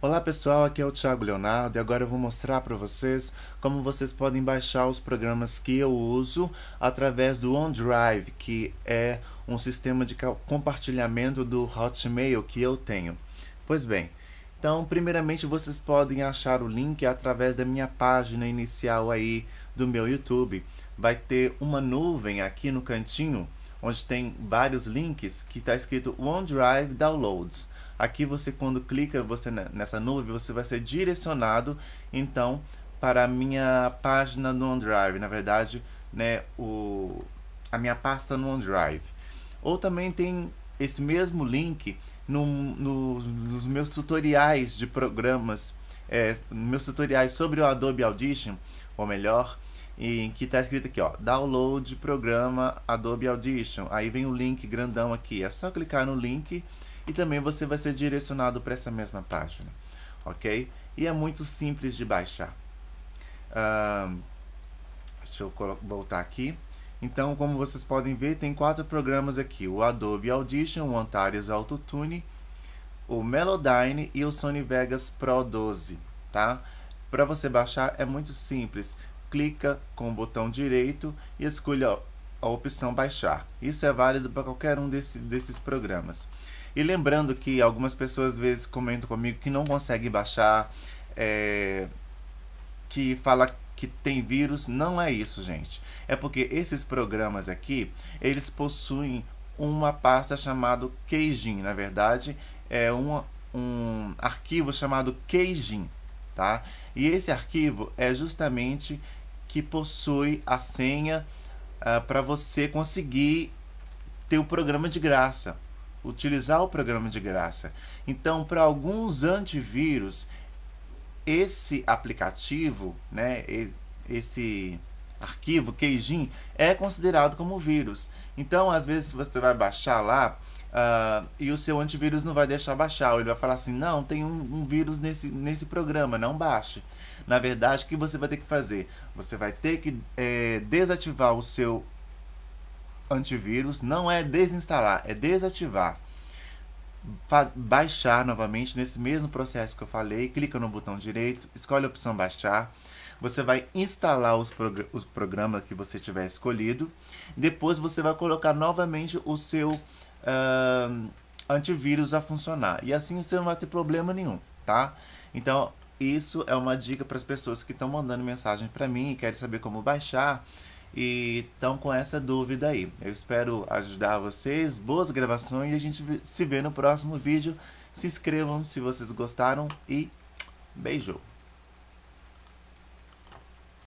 Olá pessoal, aqui é o Thiago Leonardo e agora eu vou mostrar para vocês como vocês podem baixar os programas que eu uso através do OneDrive, que é um sistema de compartilhamento do Hotmail que eu tenho. Pois bem, então primeiramente vocês podem achar o link através da minha página inicial aí do meu YouTube. Vai ter uma nuvem aqui no cantinho onde tem vários links que está escrito OneDrive Downloads. Aqui você quando clica você nessa nuvem, você vai ser direcionado então para a minha página no OneDrive, na verdade, né, o a minha pasta no OneDrive. Ou também tem esse mesmo link no, no, nos meus tutoriais de programas, é, meus tutoriais sobre o Adobe Audition, ou melhor, em que está escrito aqui, ó, download programa Adobe Audition. Aí vem o link grandão aqui, é só clicar no link e também você vai ser direcionado para essa mesma página, ok? E é muito simples de baixar. Uh, deixa eu voltar aqui. Então, como vocês podem ver, tem quatro programas aqui: o Adobe Audition, o Antares Autotune, o Melodyne e o Sony Vegas Pro 12, tá? Para você baixar é muito simples. Clica com o botão direito e escolha a opção baixar. Isso é válido para qualquer um desse, desses programas. E lembrando que algumas pessoas às vezes comentam comigo que não conseguem baixar, é, que fala que tem vírus. Não é isso, gente. É porque esses programas aqui, eles possuem uma pasta chamada Keijin. Na verdade, é um, um arquivo chamado Keijin, tá? E esse arquivo é justamente que possui a senha uh, ah, para você conseguir ter o programa de graça, utilizar o programa de graça. Então, para alguns antivírus, esse aplicativo, né, esse arquivo Keijin é considerado como vírus. Então, às vezes você vai baixar lá uh, e o seu antivírus não vai deixar baixar. Ele vai falar assim, não, tem um, um vírus nesse, nesse programa, não baixe. Na verdade, o que você vai ter que fazer? Você vai ter que é, desativar o seu antivírus. Não é desinstalar, é desativar. Fa baixar novamente nesse mesmo processo que eu falei. Clica no botão direito, escolhe a opção baixar. Você vai instalar os, prog os programas que você tiver escolhido. Depois você vai colocar novamente o seu uh, antivírus a funcionar. E assim você não vai ter problema nenhum, tá? Então, isso é uma dica para as pessoas que estão mandando mensagem para mim e querem saber como baixar e estão com essa dúvida aí. Eu espero ajudar vocês. Boas gravações e a gente se vê no próximo vídeo. Se inscrevam se vocês gostaram e beijo!